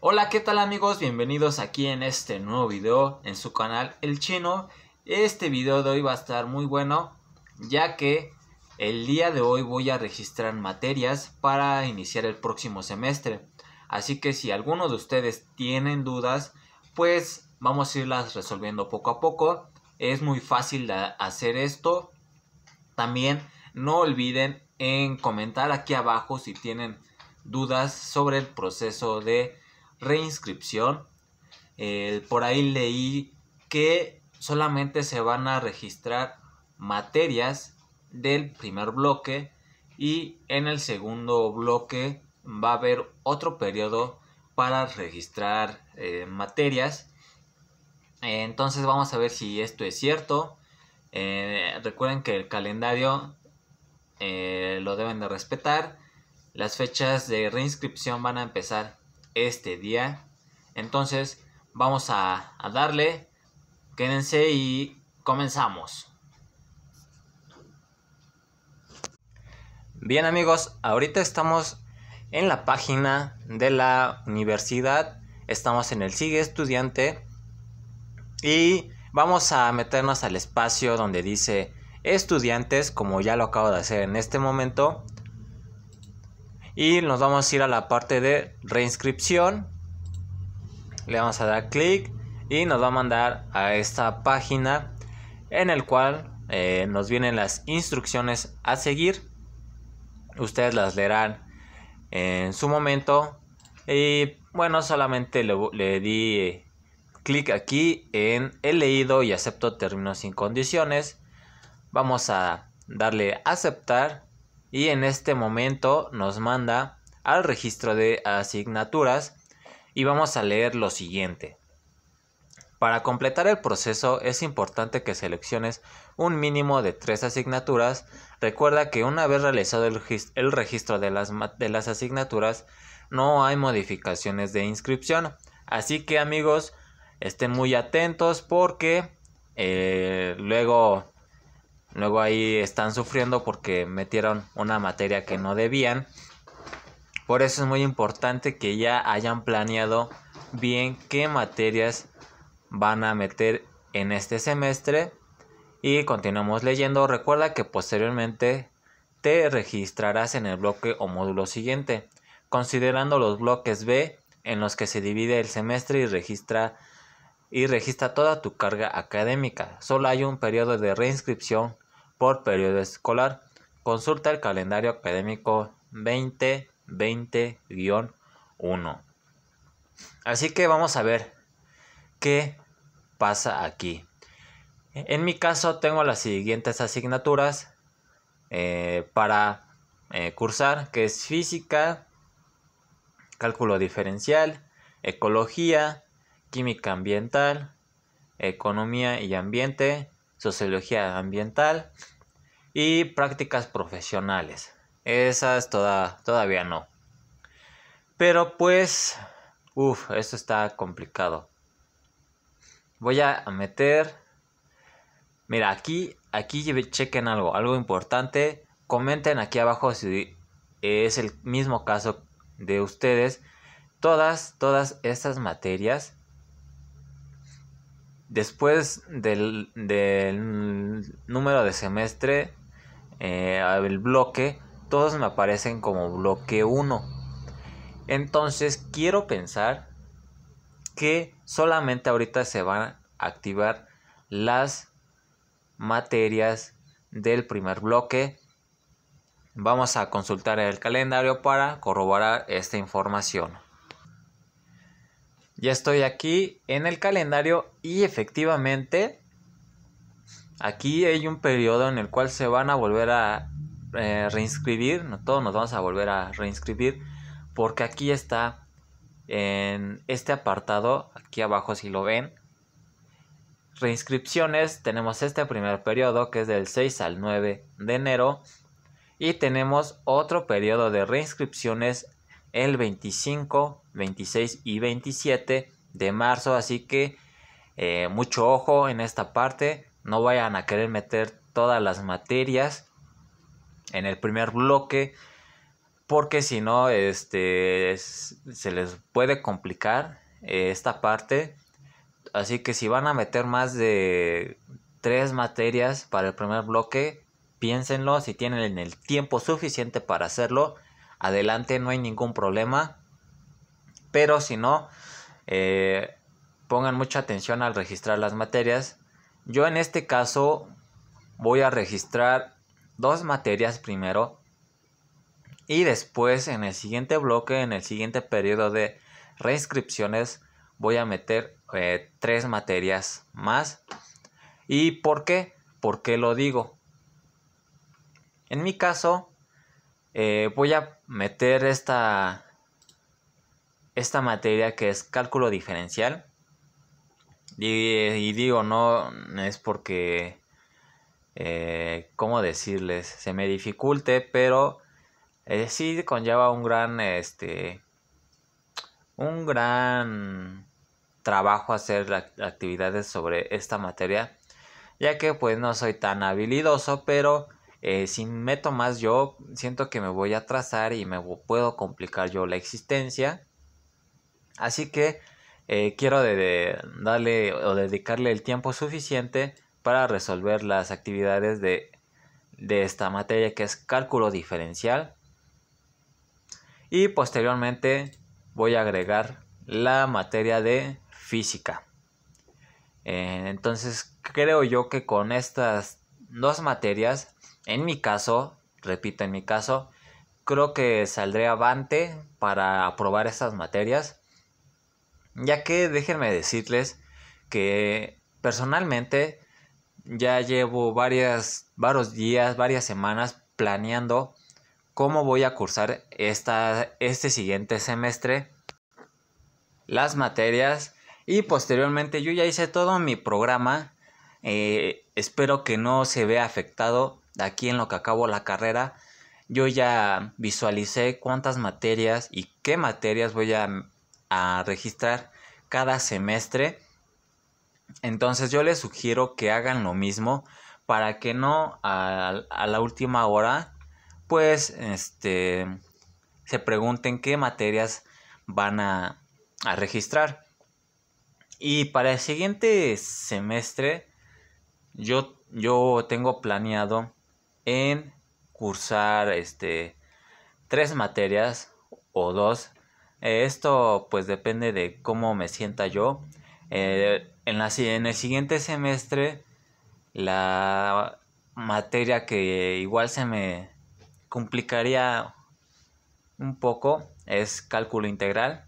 Hola, ¿qué tal amigos? Bienvenidos aquí en este nuevo video en su canal El Chino. Este video de hoy va a estar muy bueno ya que el día de hoy voy a registrar materias para iniciar el próximo semestre. Así que si alguno de ustedes tienen dudas, pues vamos a irlas resolviendo poco a poco. Es muy fácil de hacer esto. También no olviden en comentar aquí abajo si tienen dudas sobre el proceso de reinscripción. Eh, por ahí leí que solamente se van a registrar materias del primer bloque y en el segundo bloque va a haber otro periodo para registrar eh, materias. Eh, entonces vamos a ver si esto es cierto. recuerden que el calendario lo deben de respetar. Las fechas de reinscripción van a empezar este día. Entonces vamos a, darle. Quédense y comenzamos. Bien amigos, ahorita estamos en la página de la universidad. Estamos en el Sigue Estudiante. Y vamos a meternos al espacio donde dice estudiantes, como ya lo acabo de hacer en este momento y nos vamos a ir a la parte de reinscripción le vamos a dar clic y nos va a mandar a esta página en el cual eh, nos vienen las instrucciones a seguir ustedes las leerán en su momento y bueno solamente le, di eh, clic aquí en he leído y acepto términos sin condiciones vamos a darle aceptar y en este momento nos manda al registro de asignaturas y vamos a leer lo siguiente. Para completar el proceso es importante que selecciones un mínimo de tres asignaturas. Recuerda que una vez realizado el, registro de las, de las asignaturas no hay modificaciones de inscripción. Así que amigos, estén muy atentos porque eh, luego Luego ahí están sufriendo porque metieron una materia que no debían. Por eso es muy importante que ya hayan planeado bien qué materias van a meter en este semestre. Y continuamos leyendo. Recuerda que posteriormente te registrarás en el bloque o módulo siguiente, considerando los bloques B en los que se divide el semestre y registra y registra toda tu carga académica. Solo hay un periodo de reinscripción por periodo escolar. Consulta el calendario académico 2020-1. Así que vamos a ver qué pasa aquí. En mi caso tengo las siguientes asignaturas eh, para eh, cursar, que es física, cálculo diferencial, ecología, química ambiental, economía y ambiente, sociología ambiental y prácticas profesionales. es toda, todavía no. Pero pues, uff, esto está complicado. Voy a meter... Mira, aquí, aquí chequen algo, algo importante. Comenten aquí abajo si es el mismo caso de ustedes. Todas, todas estas materias Después del, número de semestre, eh, el bloque, todos me aparecen como bloque 1. Entonces quiero pensar que solamente ahorita se van a activar las materias del primer bloque. Vamos a consultar el calendario para corroborar esta información. Ya estoy aquí en el calendario y efectivamente aquí hay un periodo en el cual se van a volver a eh, reinscribir, no, todos nos vamos a volver a reinscribir porque aquí está en este apartado, aquí abajo si lo ven, reinscripciones, tenemos este primer periodo que es del 6 al 9 de enero y tenemos otro periodo de reinscripciones el 25, 26 y 27 de marzo. Así que eh, mucho ojo en esta parte. No vayan a querer meter todas las materias en el primer bloque. Porque si no, este, se les puede complicar eh, esta parte. Así que si van a meter más de tres materias para el primer bloque, piénsenlo si tienen el tiempo suficiente para hacerlo adelante, no hay ningún problema. Pero si no, eh, pongan mucha atención al registrar las materias. Yo en este caso voy a registrar dos materias primero y después en el siguiente bloque, en el siguiente periodo de reinscripciones, voy a meter eh, tres materias más. ¿Y por qué? ¿Por qué lo digo? En mi caso, eh, voy a meter esta, esta materia que es cálculo diferencial. Y, digo, no es porque, eh, ¿cómo decirles? Se me dificulte, pero eh, sí conlleva un gran, este, un gran trabajo hacer actividades sobre esta materia, ya que pues no soy tan habilidoso, pero eh, si meto más yo, siento que me voy a atrasar y me puedo complicar yo la existencia. Así que eh, quiero darle o dedicarle el tiempo suficiente para resolver las actividades de, esta materia que es cálculo diferencial. Y posteriormente voy a agregar la materia de física. Eh, entonces creo yo que con estas dos materias en mi caso, repito, en mi caso, creo que saldré avante para aprobar estas materias, ya que déjenme decirles que personalmente ya llevo varias, varios días, varias semanas planeando cómo voy a cursar esta, este siguiente semestre las materias y posteriormente yo ya hice todo mi programa. Eh, espero que no se vea afectado aquí en lo que acabo la carrera, yo ya visualicé cuántas materias y qué materias voy a, registrar cada semestre. Entonces yo les sugiero que hagan lo mismo para que no a, la última hora pues este se pregunten qué materias van a, a registrar. Y para el siguiente semestre yo, yo tengo planeado en cursar este tres materias o dos. Eh, esto pues depende de cómo me sienta yo. Eh, en, en el siguiente semestre la materia que igual se me complicaría un poco es cálculo integral.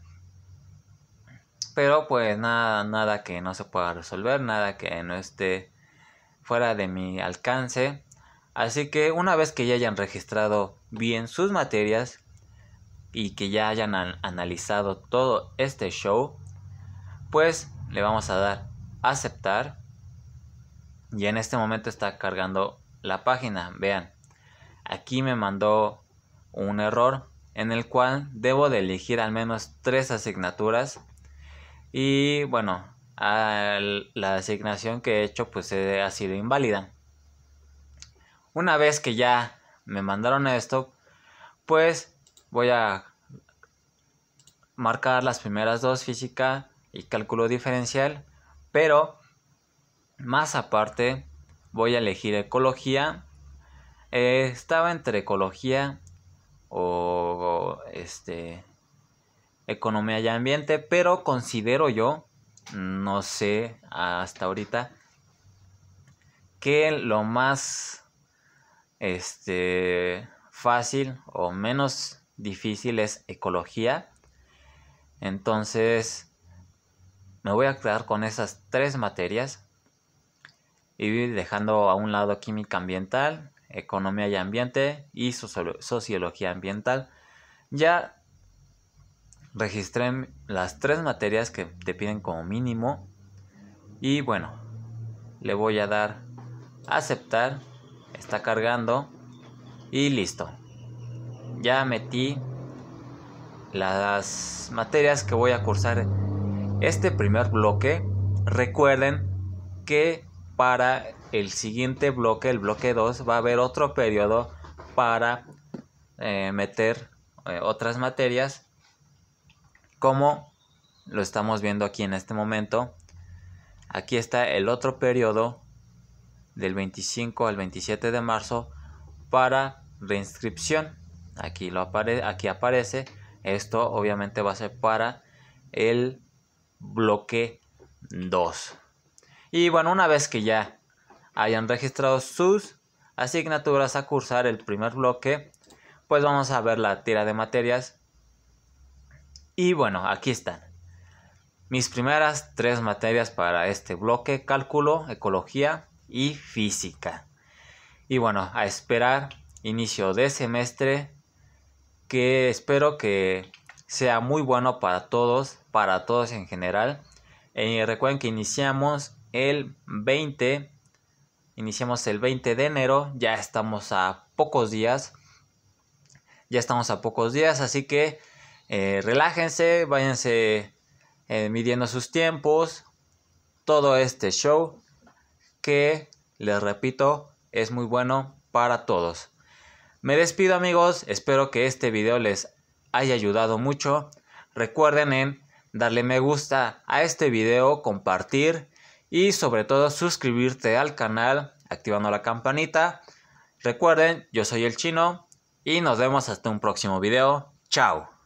Pero pues nada, nada que no se pueda resolver, nada que no esté fuera de mi alcance. Así que una vez que ya hayan registrado bien sus materias y que ya hayan analizado todo este show, pues le vamos a dar aceptar. Y en este momento está cargando la página. Vean, aquí me mandó un error en el cual debo de elegir al menos tres asignaturas. Y bueno, la asignación que he hecho pues eh, ha sido inválida. Una vez que ya me mandaron esto, pues voy a marcar las primeras dos, física y cálculo diferencial, pero más aparte voy a elegir ecología. Eh, estaba entre ecología o, o este economía y ambiente, pero considero yo, no sé hasta ahorita, que lo más este, fácil o menos difícil es ecología. Entonces, me voy a quedar con esas tres materias y dejando a un lado química ambiental, economía y ambiente y sociología ambiental. Ya registré las tres materias que te piden como mínimo y bueno, le voy a dar aceptar está cargando y listo ya metí las materias que voy a cursar este primer bloque recuerden que para el siguiente bloque el bloque 2 va a haber otro periodo para eh, meter eh, otras materias como lo estamos viendo aquí en este momento aquí está el otro periodo del 25 al 27 de marzo para reinscripción. Aquí, lo aparece, aquí aparece. Esto obviamente va a ser para el bloque 2. Y bueno, una vez que ya hayan registrado sus asignaturas a cursar el primer bloque, pues vamos a ver la tira de materias. Y bueno, aquí están. Mis primeras tres materias para este bloque, cálculo, ecología, y física. Y bueno, a esperar inicio de semestre que espero que sea muy bueno para todos, para todos en general. y eh, recuerden que iniciamos el 20, iniciamos el 20 de enero, ya estamos a pocos días, ya estamos a pocos días, así que eh, relájense, váyanse eh, midiendo sus tiempos, todo este show que, les repito, es muy bueno para todos. Me despido amigos, espero que este video les haya ayudado mucho. Recuerden en darle me gusta a este video, compartir y sobre todo suscribirte al canal activando la campanita. Recuerden, yo soy el chino y nos vemos hasta un próximo video. Chao.